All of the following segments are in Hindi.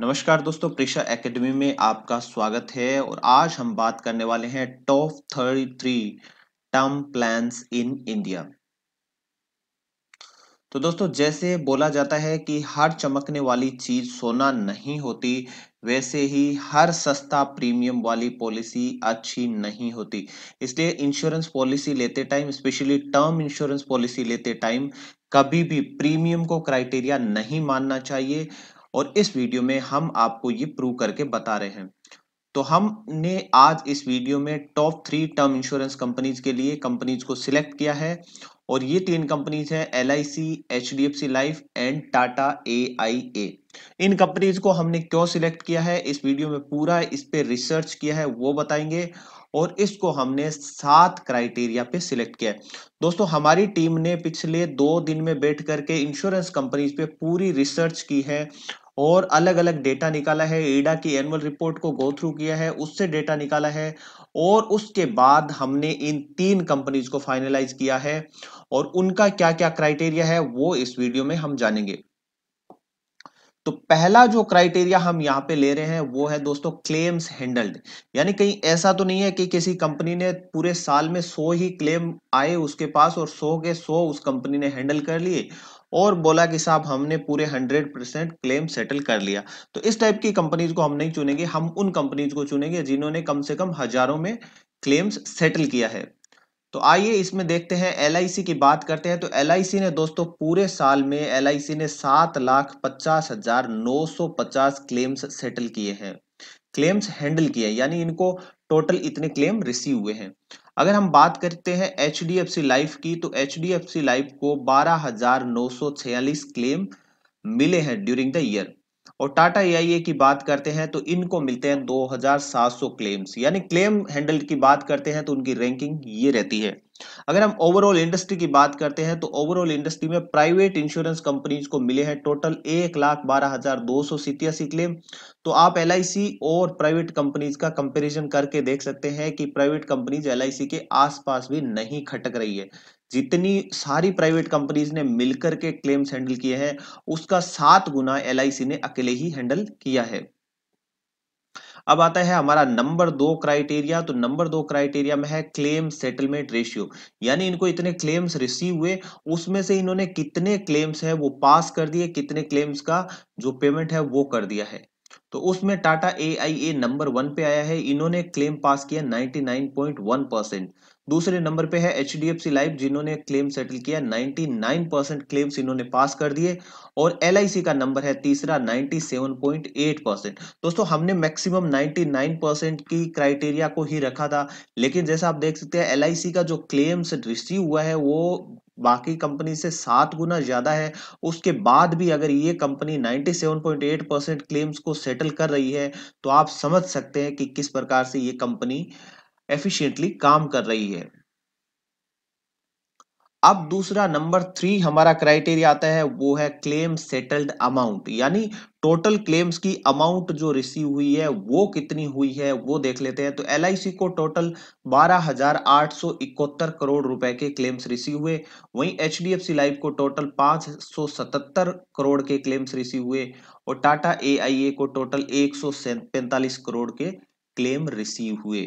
नमस्कार दोस्तों परीक्षा एकेडमी में आपका स्वागत है और आज हम बात करने वाले हैं top thirty three term plans in India तो दोस्तों जैसे बोला जाता है कि हर चमकने वाली चीज सोना नहीं होती वैसे ही हर सस्ता प्रीमियम वाली पॉलिसी अच्छी नहीं होती इसलिए इंश्योरेंस पॉलिसी लेते time specially term insurance policy लेते टाइम कभी भी प्रीमियम को क्राइटेरिया नहीं मानना चाहिए और इस वीडियो में हम आपको ये प्रूव करके बता रहे हैं तो हमने आज इस वीडियो में top three term insurance companies के लिए कंपनीज को सिलेक्ट किया है और ये तीन कंपनीज है L I C H D F C life and Tata A I A इन कंपनीज को हमने क्यों सिलेक्ट किया है इस वीडियो में पूरा इस पे रिसर्च किया है वो बताएंगे और इसको हमने सात क्राइटेरिया पे सिलेक्ट किया है दोस्तों हमारी टीम ने पिछले दो दिन में बैठ करके इंश्योरेंस कंपनीज पे पूरी रिसर्च की है और अलग अलग डेटा निकाला है ईडा की एनुअल रिपोर्ट को गो थ्रू किया है उससे डेटा निकाला है और उसके बाद हमने इन तीन कंपनीज को फाइनलाइज किया है और उनका क्या क्या क्राइटेरिया है वो इस वीडियो में हम जानेंगे तो पहला जो क्राइटेरिया हम यहां पे ले रहे हैं वो है दोस्तों क्लेम्स हैंडल्ड यानी कहीं ऐसा तो नहीं है कि किसी कंपनी ने पूरे साल में सो ही क्लेम आए उसके पास और सो के सो उस कंपनी ने हैंडल कर लिए और बोला कि साहब हमने पूरे 100 परसेंट क्लेम सेटल कर लिया तो इस टाइप की कंपनीज को हम नहीं चुनेंगे हम उन कंपनीज को चुनेंगे जिन्होंने कम से कम हजारों में क्लेम्स सेटल किया है तो आइए इसमें देखते हैं एल की बात करते हैं तो एल ने दोस्तों पूरे साल में एल ने सात लाख पचास हजार नौ सौ पचास क्लेम्स सेटल किए हैं क्लेम्स हैंडल किए यानी इनको टोटल इतने क्लेम रिसीव हुए हैं अगर हम बात करते हैं H D F C life की तो H D F C life को बारह हजार नौ सौ छियालीस क्लेम मिले हैं ड्यूरिंग द ईयर और टाटा ए की बात करते हैं तो इनको मिलते हैं 2700 क्लेम्स यानी क्लेम हैंडल की बात करते हैं तो उनकी रैंकिंग ये रहती है अगर हम ओवरऑल इंडस्ट्री की बात करते हैं तो ओवरऑल इंडस्ट्री में प्राइवेट इंश्योरेंस कंपनीज को मिले हैं टोटल एक लाख बारह हजार दो सौ सितियासी क्लेम तो आप एल और प्राइवेट कंपनीज का कंपेरिजन करके देख सकते हैं कि प्राइवेट कंपनीज एल के आसपास भी नहीं खटक रही है जितनी सारी प्राइवेट कंपनीज ने मिलकर के क्लेम्स हैंडल किए हैं उसका सात गुना एल ने अकेले ही हैंडल किया है अब आता है हमारा नंबर दो क्राइटेरिया तो नंबर दो क्राइटेरिया में है क्लेम सेटलमेंट रेशियो यानी इनको इतने क्लेम्स रिसीव हुए उसमें से इन्होंने कितने क्लेम्स है वो पास कर दिए कितने क्लेम्स का जो पेमेंट है वो कर दिया है तो उसमें Tata A I A number one पे आया है इन्होंने क्लेम पास किया 99.1 परसेंट दूसरे नंबर पे है H D F C life जिन्होंने क्लेम सेटल किया 99 परसेंट क्लेम्स इन्होंने पास कर दिए और एल आई सी का नंबर है तीसरा 97.8 परसेंट दोस्तों हमने मैक्सिमम 99 परसेंट की क्राइटेरिया को ही रखा था लेकिन जैसा आप देख सकते हैं एल आई सी का जो क्लेम्स रिसीव हुआ है वो बाकी कंपनी से सात गुना ज़्यादा है उसके बाद भी अगर ये कंपनी 97.8 परसेंट क्लेम्स को सेटल कर रही है तो आप समझ सकते हैं कि किस प्रकार से ये कंपनी एफिशिएंटली काम कर रही है अब दूसरा नंबर थ्री हमारा क्राइटेरिया आता है वो है क्लेम सेटल्ड अमाउंट यानी टोटल क्लेम्स की अमाउंट जो रिसीव हुई है वो कितनी हुई है वो देख लेते हैं तो एल को टोटल 12,871 करोड़ रुपए के क्लेम्स रिसीव हुए वहीं एच डी लाइफ को टोटल 577 करोड़ के क्लेम्स रिसीव हुए और टाटा ए को टोटल एक करोड़ के क्लेम रिसीव हुए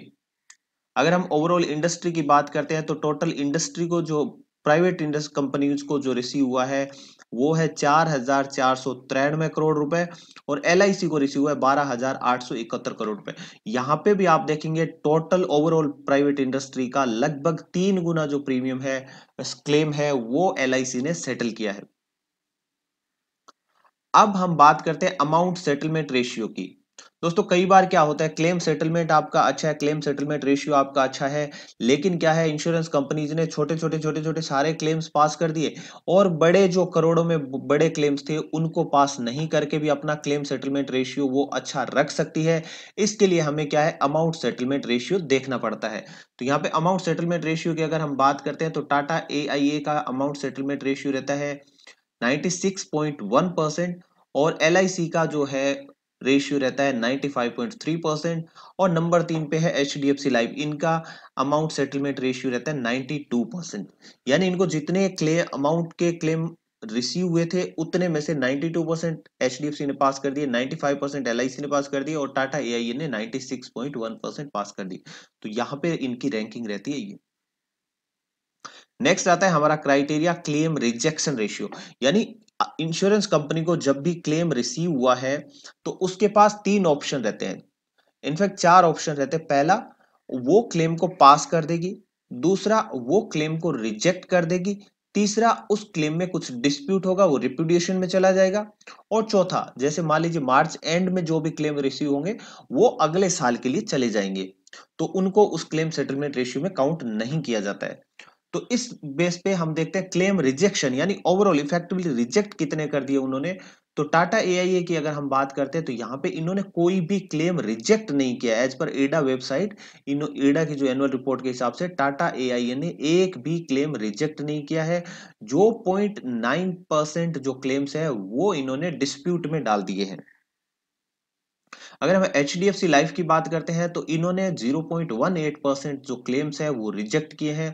अगर हम ओवरऑल इंडस्ट्री की बात करते हैं तो टोटल इंडस्ट्री को जो प्राइवेट इंडस्ट कंपनीज को जो रिसीव हुआ है वो है चार हजार चार सौ तिरानवे करोड़ रुपए और एल को रिसीव हुआ है बारह हजार आठ सौ इकहत्तर करोड़ रुपए यहाँ पे भी आप देखेंगे टोटल ओवरऑल प्राइवेट इंडस्ट्री का लगभग तीन गुना जो प्रीमियम है क्लेम है वो एल ने सेटल किया है अब हम बात करते हैं अमाउंट सेटलमेंट रेशियो की दोस्तों कई बार क्या होता है क्लेम सेटलमेंट आपका अच्छा है क्लेम सेटलमेंट रेशियो आपका अच्छा है लेकिन क्या है इंश्योरेंस कंपनीज ने छोटे छोटे छोटे छोटे सारे क्लेम्स पास कर दिए और बड़े जो करोड़ों में बड़े क्लेम्स थे उनको पास नहीं करके भी अपना क्लेम सेटलमेंट रेशियो वो अच्छा रख सकती है इसके लिए हमें क्या है अमाउंट सेटलमेंट रेशियो देखना पड़ता है तो यहाँ पे अमाउंट सेटलमेंट रेशियो की अगर हम बात करते हैं तो टाटा ए का अमाउंट सेटलमेंट रेशियो रहता है नाइन्टी परसेंट और एल का जो है रेशियो रहता है 95.3 परसेंट और नंबर तीन पे है H D F C life इनका अमाउंट सेटलमेंट रेशियो रहता है 92 परसेंट यानी इनको जितने क्लेम अमाउंट के क्लेम रिसीव हुए थे उतने में से 92 percent H D F C ने पास कर दिए 95 परसेंट एल आई सी ने पास कर दिए और टाटा ए ने 96.1 परसेंट पास कर दी तो यहाँ पे इनकी रैंकिंग रहती है ये नेक्स्ट आता है हमारा क्राइटेरिया क्लेम रिजेक्शन रेशियो यानी इंश्योरेंस कंपनी को जब भी क्लेम रिसीव हुआ है तो उसके पास तीन ऑप्शन रहते हैं इनफैक्ट चार ऑप्शन रहते हैं पहला वो क्लेम को पास कर देगी दूसरा वो क्लेम को रिजेक्ट कर देगी तीसरा उस क्लेम में कुछ डिस्प्यूट होगा वो रिप्यूडिएशन में चला जाएगा और चौथा जैसे मान लीजिए मार्च एंड में जो भी क्लेम रिसीव होंगे वो अगले साल के लिए चले जाएंगे तो उनको उस क्लेम सेटलमेंट रेशियो में काउंट नहीं किया जाता है तो इस बेस पे हम देखते हैं क्लेम रिजेक्शन यानी ओवरऑल इफेक्टिवली रिजेक्ट कितने कर दिए उन्होंने तो टाटा ए की अगर हम बात करते हैं तो यहाँ पे इन्होंने कोई भी क्लेम रिजेक्ट नहीं किया एज पर एडा वेबसाइट इन एडा की जो एनुअल रिपोर्ट के हिसाब से टाटा ए ने एक भी क्लेम रिजेक्ट नहीं किया है जो पॉइंट नाइन परसेंट जो क्लेम्स है वो इन्होंने डिस्प्यूट में डाल दिए हैं अगर हम H D F C life की बात करते हैं तो इन्होंने 0.18 परसेंट जो क्लेम्स है वो रिजेक्ट किए हैं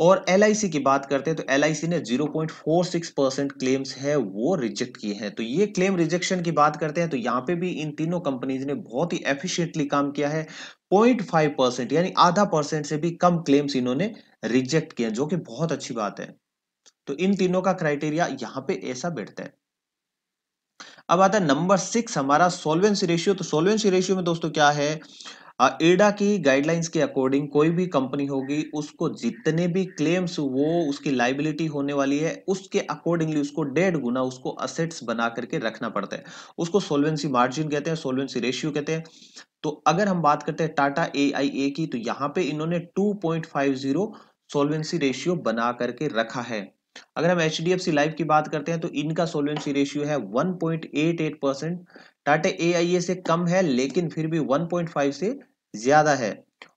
और एल की बात करते हैं तो एल ने 0.46 परसेंट क्लेम्स है वो रिजेक्ट किए हैं तो ये क्लेम रिजेक्शन की बात करते हैं तो यहाँ पे भी इन तीनों कंपनीज ने बहुत ही एफिशिएंटली काम किया है 0.5 परसेंट यानी आधा परसेंट से भी कम क्लेम्स इन्होंने रिजेक्ट किए जो कि बहुत अच्छी बात है तो इन तीनों का क्राइटेरिया यहाँ पे ऐसा बैठता है अब आता है नंबर सिक्स हमारा सोलवेंसी रेशियो तो सोलवेंसी रेशियो में दोस्तों क्या है एडा की गाइडलाइंस के अकॉर्डिंग कोई भी कंपनी होगी उसको जितने भी क्लेम्स वो उसकी लाइबिलिटी होने वाली है उसके अकॉर्डिंगली उसको डेढ़ गुना उसको असेट्स बना करके रखना पड़ता है उसको सोलवेंसी मार्जिन कहते हैं सोलवेंसी रेशियो कहते हैं तो अगर हम बात करते हैं टाटा ए की तो यहाँ पे इन्होंने टू सोलवेंसी रेशियो बना करके रखा है अगर हम H D F C life की बात करते हैं तो इनका सोलवेंसी रेशियो है 1.88 परसेंट टाटा ए से कम है लेकिन फिर भी 1.5 से ज्यादा है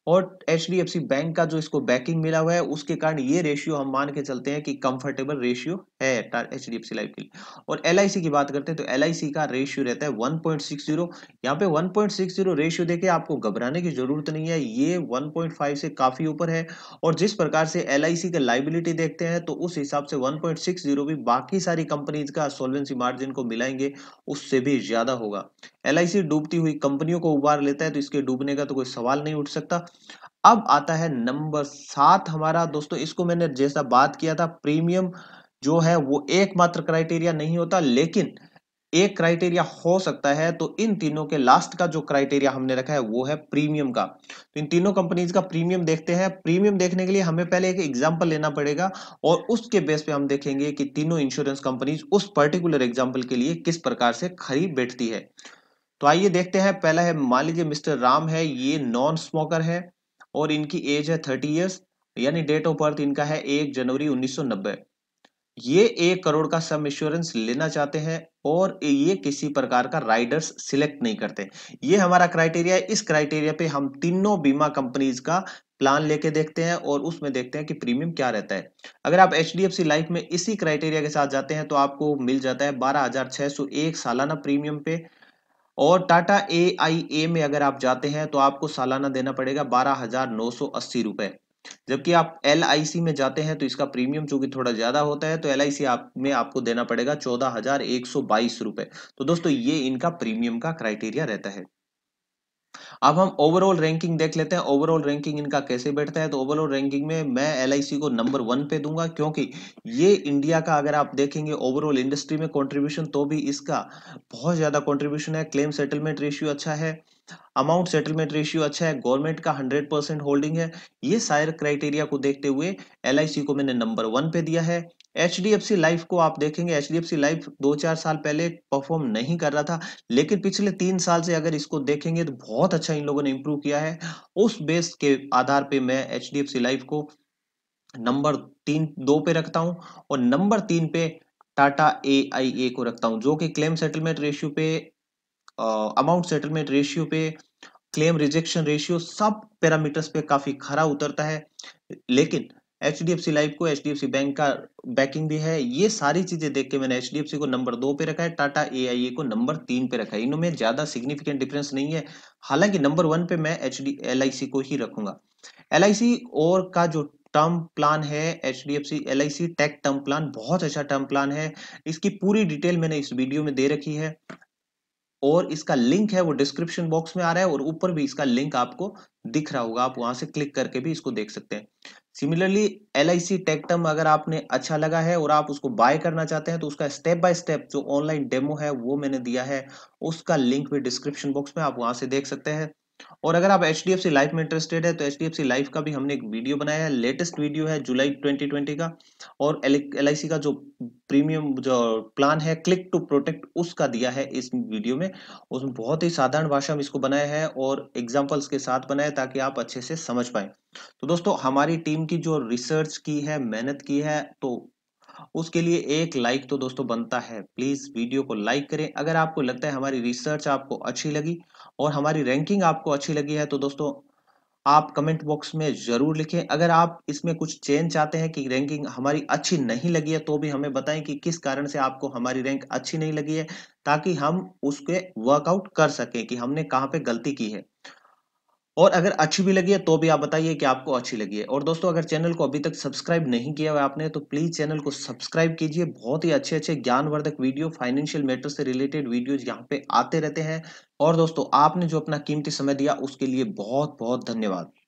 और एच बैंक का जो इसको बैकिंग मिला हुआ है उसके कारण ये रेशियो हम मान के चलते हैं कि कंफर्टेबल रेशियो है H D F C life के लिए और एल आई सी की बात करते हैं तो एल आई सी का रेशियो रहता है 1.60 पॉइंट यहाँ पे 1.60 पॉइंट रेशियो देखे आपको घबराने की जरूरत नहीं है ये वन पॉइंट फाइव से काफी ऊपर है और जिस प्रकार से एल आई सी का लाइबिलिटी देखते हैं तो उस हिसाब से वन पॉइंट सिक्स जीरो भी बाकी सारी कंपनीज का सोलवेंसी मार्जिन को मिलाएंगे उससे भी ज्यादा होगा एल आई सी डूबती हुई कंपनियों को उबार लेता है तो इसके डूबने का तो कोई सवाल नहीं उठ सकता अब आता है नंबर सात हमारा दोस्तों इसको मैंने जैसा बात किया था प्रीमियम जो है वो एकमात्र क्राइटेरिया नहीं होता लेकिन एक क्राइटेरिया हो सकता है तो इन तीनों के लास्ट का जो क्राइटेरिया हमने रखा है वो है प्रीमियम का तो इन तीनों कंपनीज का प्रीमियम देखते हैं प्रीमियम देखने के लिए हमें पहले एक एग्जांपल लेना पड़ेगा और उसके बेस पे हम देखेंगे कि तीनों इंश्योरेंस कंपनीज उस पर्टिकुलर एग्जांपल के लिए किस प्रकार से खरीद बैठती है तो आइए देखते हैं पहला है मान लीजिए मिस्टर राम है ये नॉन स्मोकर है और इनकी एज है थर्टी ईयर्स यानी डेट ऑफ बर्थ इनका है एक जनवरी उन्नीस ये एक करोड़ का सम इंश्योरेंस लेना चाहते हैं और ये किसी प्रकार का राइडर्स सिलेक्ट नहीं करते ये हमारा क्राइटेरिया इस क्राइटेरिया पे हम तीनों बीमा कंपनीज का प्लान लेके देखते हैं और उसमें देखते हैं कि प्रीमियम क्या रहता है अगर आप एच डी लाइफ में इसी क्राइटेरिया के साथ जाते हैं तो आपको मिल जाता है बारह हजार छह सौ एक सालाना प्रीमियम पे और टाटा ए आई ए में अगर आप जाते हैं तो आपको सालाना देना पड़ेगा बारह हजार नौ सौ अस्सी रुपए जबकि आप एल आई सी में जाते हैं तो इसका प्रीमियम चूंकि थोड़ा ज्यादा होता है तो एल आई सी आप में आपको देना पड़ेगा चौदह हजार एक सौ बाईस रुपए तो दोस्तों ये इनका प्रीमियम का क्राइटेरिया रहता है अब हम ओवरऑल रैंकिंग देख लेते हैं ओवरऑल रैंकिंग इनका कैसे बैठता है तो ओवरऑल रैंकिंग में मैं एल को नंबर वन पे दूंगा क्योंकि ये इंडिया का अगर आप देखेंगे ओवरऑल इंडस्ट्री में कॉन्ट्रीब्यूशन तो भी इसका बहुत ज़्यादा कॉन्ट्रीब्यूशन है क्लेम सेटलमेंट रेशियो अच्छा है अमाउंट सेटलमेंट रेशियो अच्छा है गवर्नमेंट का हंड्रेड परसेंट होल्डिंग है ये सारे क्राइटेरिया को देखते हुए एल को मैंने नंबर वन पे दिया है H D F C life को आप देखेंगे H D F C life दो चार साल पहले परफॉर्म नहीं कर रहा था लेकिन पिछले तीन साल से अगर इसको देखेंगे तो बहुत अच्छा इन लोगों ने इम्प्रूव किया है उस बेस के आधार पर मैं H D F C life को नंबर तीन दो पे रखता हूँ और नंबर तीन पे टाटा ए आई ए को रखता हूँ जो कि क्लेम सेटलमेंट रेशियो पे अमाउंट सेटलमेंट रेशियो पे क्लेम रिजेक्शन रेशियो सब पैरामीटर्स पे काफी खरा उतरता है लेकिन H D F C life को H D F C bank का बैकिंग भी है ये सारी चीजें देख के मैंने एच डी एफ सी को नंबर दो पे रखा है टाटा ए आई ए को नंबर तीन पे रखा है इनमें ज्यादा सिग्निफिकेंट डिफरेंस नहीं है हालांकि नंबर वन पे मैं H D L I C को ही रखूंगा एल आई सी और का जो टर्म प्लान है H D F C L I C tech term plan बहुत अच्छा टर्म प्लान है इसकी पूरी डिटेल मैंने इस वीडियो में दे रखी है और इसका लिंक है वो डिस्क्रिप्शन बॉक्स में आ रहा है और ऊपर भी इसका लिंक आपको दिख रहा होगा आप वहां से क्लिक करके भी इसको देख सकते हैं similarly L I C tech term अगर आपने अच्छा लगा है और आप उसको बाय करना चाहते हैं तो उसका स्टेप बाय स्टेप जो ऑनलाइन डेमो है वो मैंने दिया है उसका लिंक भी डिस्क्रिप्शन बॉक्स में आप वहां से देख सकते हैं और अगर आप एच डी लाइफ में इंटरेस्टेड है तो एच डी लाइफ का भी हमने एक वीडियो बनाया है लेटेस्ट वीडियो है जुलाई 2020 का और एल का जो प्रीमियम जो प्लान है क्लिक टू प्रोटेक्ट उसका दिया है इस वीडियो में उसमें बहुत ही साधारण भाषा में इसको बनाया है और एग्जाम्पल्स के साथ बनाया ताकि आप अच्छे से समझ पाए तो दोस्तों हमारी टीम की जो रिसर्च की है मेहनत की है तो उसके लिए एक लाइक तो दोस्तों बनता है प्लीज़ वीडियो को लाइक करें अगर आपको लगता है हमारी रिसर्च आपको अच्छी लगी और हमारी रैंकिंग आपको अच्छी लगी है तो दोस्तों आप कमेंट बॉक्स में ज़रूर लिखें अगर आप इसमें कुछ चेंज चाहते हैं कि रैंकिंग हमारी अच्छी नहीं लगी है तो भी हमें बताएं कि किस कारण से आपको हमारी रैंक अच्छी नहीं लगी है ताकि हम उसके वर्कआउट कर सकें कि हमने कहाँ पे गलती की है और अगर अच्छी भी लगी है तो भी आप बताइए कि आपको अच्छी लगी है और दोस्तों अगर चैनल को अभी तक सब्सक्राइब नहीं किया हुआ आपने तो प्लीज़ चैनल को सब्सक्राइब कीजिए बहुत ही अच्छे अच्छे ज्ञानवर्धक वीडियो फाइनेंशियल मैटर से रिलेटेड वीडियोज यहाँ पे आते रहते हैं और दोस्तों आपने जो अपना कीमती समय दिया उसके लिए बहुत बहुत धन्यवाद